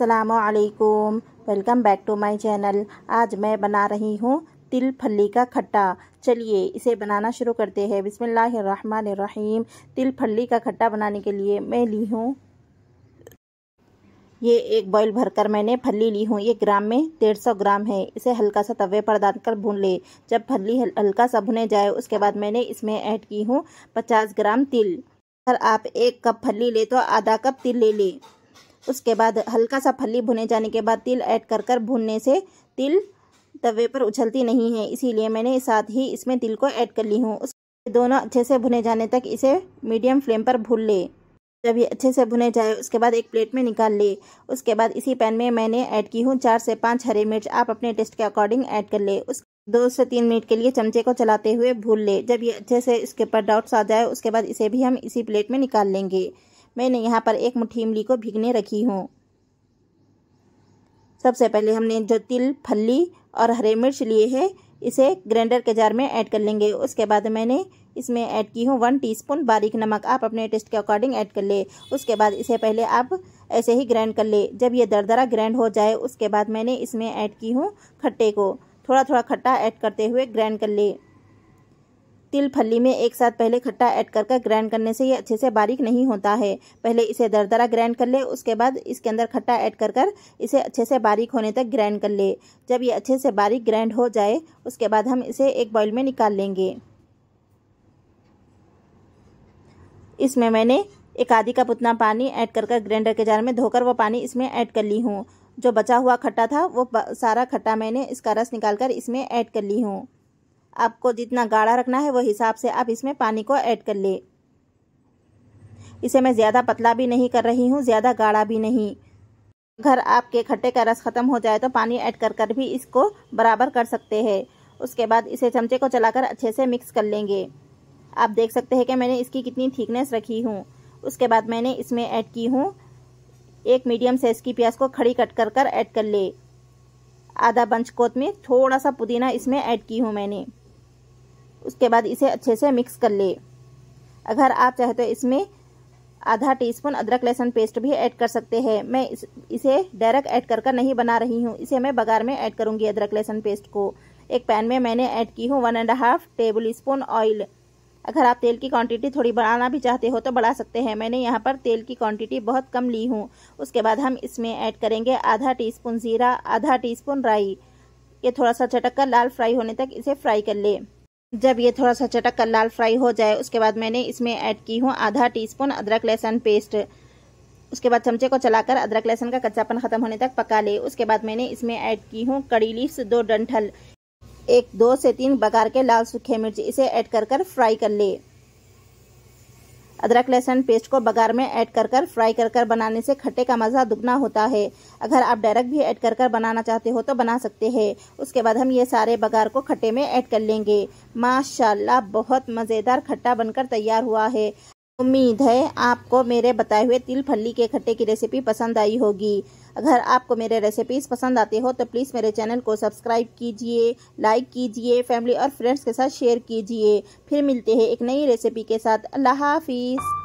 असलकुम welcome back to my channel आज मैं बना रही हूँ तिल फली का खट्टा चलिए इसे बनाना शुरू करते हैं बिसमीम तिल फली का खट्टा बनाने के लिए मैं ली हूँ ये एक बॉईल भरकर मैंने फली ली हूँ ये ग्राम में डेढ़ सौ ग्राम है इसे हल्का सा तवे पर डाल कर भून ले जब फली हल्का सा भुने जाए उसके बाद मैंने इसमें ऐड की हूँ पचास ग्राम तिल अगर आप एक कप फली ले तो आधा कप तिल ले लें उसके बाद हल्का सा फली भुने जाने के बाद तिल ऐड कर कर भुनने से तिल तवे पर उछलती नहीं है इसीलिए मैंने साथ ही इसमें तिल को ऐड कर ली हूँ उसके दोनों अच्छे से भुने जाने तक इसे मीडियम फ्लेम पर भून ले जब ये अच्छे से भुने जाए उसके बाद एक प्लेट में निकाल ले उसके बाद इसी पैन में मैंने ऐड की हूँ चार से पाँच हरी मिर्च आप अपने टेस्ट के अकॉर्डिंग ऐड कर ले उस दो से तीन मिनट के लिए चमचे को चलाते हुए भून ले जब ये अच्छे से इसके ऊपर डाउट्स आ जाए उसके बाद इसे भी हम इसी प्लेट में निकाल लेंगे मैंने यहाँ पर एक मुट्ठी इमली को भिगने रखी हूँ सबसे पहले हमने जो तिल फली और हरे मिर्च लिए हैं इसे ग्राइंडर के जार में ऐड कर लेंगे उसके बाद मैंने इसमें ऐड की हूँ वन टीस्पून बारीक नमक आप अपने टेस्ट के अकॉर्डिंग ऐड कर ले उसके बाद इसे पहले आप ऐसे ही ग्राइंड कर ले जब ये दरदरा ग्राइंड हो जाए उसके बाद मैंने इसमें ऐड की हूँ खट्टे को थोड़ा थोड़ा खट्टा ऐड करते हुए ग्राइंड कर ले तिल फली में एक साथ पहले खट्टा ऐड कर कर ग्राइंड करने से ये अच्छे से बारीक नहीं होता है पहले इसे दरदरा ग्राइंड कर ले उसके बाद इसके अंदर खट्टा ऐड कर कर इसे अच्छे से बारीक होने तक ग्राइंड कर ले जब ये अच्छे से बारीक ग्राइंड हो जाए उसके बाद हम इसे एक बॉयल में निकाल लेंगे इसमें मैंने एक आधी कप उतना पानी ऐड कर कर ग्राइंडर के जार में धोकर वो पानी इसमें ऐड कर ली हूँ जो बचा हुआ खट्टा था वो सारा खट्टा मैंने इसका रस निकाल कर इसमें ऐड कर ली हूँ आपको जितना गाढ़ा रखना है वो हिसाब से आप इसमें पानी को ऐड कर ले इसे मैं ज़्यादा पतला भी नहीं कर रही हूँ ज़्यादा गाढ़ा भी नहीं अगर आपके खट्टे का रस ख़त्म हो जाए तो पानी ऐड कर कर भी इसको बराबर कर सकते हैं उसके बाद इसे चमचे को चलाकर अच्छे से मिक्स कर लेंगे आप देख सकते हैं कि मैंने इसकी कितनी थिकनेस रखी हूँ उसके बाद मैंने इसमें ऐड की हूँ एक मीडियम साइज की प्याज को खड़ी कट कर कर ऐड कर ले आधा बंच में थोड़ा सा पुदीना इसमें ऐड की हूँ मैंने उसके बाद इसे अच्छे से मिक्स कर ले अगर आप चाहे तो इसमें आधा टीस्पून अदरक लहसुन पेस्ट भी ऐड कर सकते हैं मैं इसे डायरेक्ट ऐड कर नहीं बना रही हूँ इसे मैं बघार में ऐड करूँगी अदरक लहसुन पेस्ट को एक पैन में मैंने ऐड की हूँ one and half tablespoon oil अगर आप तेल की क्वांटिटी थोड़ी बढ़ाना भी चाहते हो तो बढ़ा सकते हैं मैंने यहाँ पर तेल की क्वांटिटी बहुत कम ली हूँ उसके बाद हम इसमें ऐड करेंगे आधा टीस्पून ज़ीरा आधा टीस्पून राई ये थोड़ा सा चटक कर लाल फ्राई होने तक इसे फ्राई कर लें जब ये थोड़ा सा चटक कर लाल फ्राई हो जाए उसके बाद मैंने इसमें ऐड की हूँ आधा टीस्पून अदरक लहसुन पेस्ट उसके बाद चमचे को चलाकर अदरक लहसुन का कच्चापन खत्म होने तक पका ले उसके बाद मैंने इसमें ऐड की हूँ कड़ी लीव्स दो डंठल एक दो से तीन बघार के लाल सूखे मिर्च इसे ऐड कर कर फ्राई कर ले अदरक लहसुन पेस्ट को बगार में ऐड कर कर फ्राई कर कर बनाने से खट्टे का मज़ा दुगना होता है अगर आप डायरेक्ट भी ऐड कर कर बनाना चाहते हो तो बना सकते हैं उसके बाद हम ये सारे बघार को खट्टे में ऐड कर लेंगे माशाल्लाह बहुत मज़ेदार खट्टा बनकर तैयार हुआ है उम्मीद है आपको मेरे बताए हुए तिल फली के खट्टे की रेसिपी पसंद आई होगी अगर आपको मेरे रेसिपीज़ पसंद आते हो तो प्लीज़ मेरे चैनल को सब्सक्राइब कीजिए लाइक कीजिए फैमिली और फ्रेंड्स के साथ शेयर कीजिए फिर मिलते हैं एक नई रेसिपी के साथ अल्लाह हाफिज़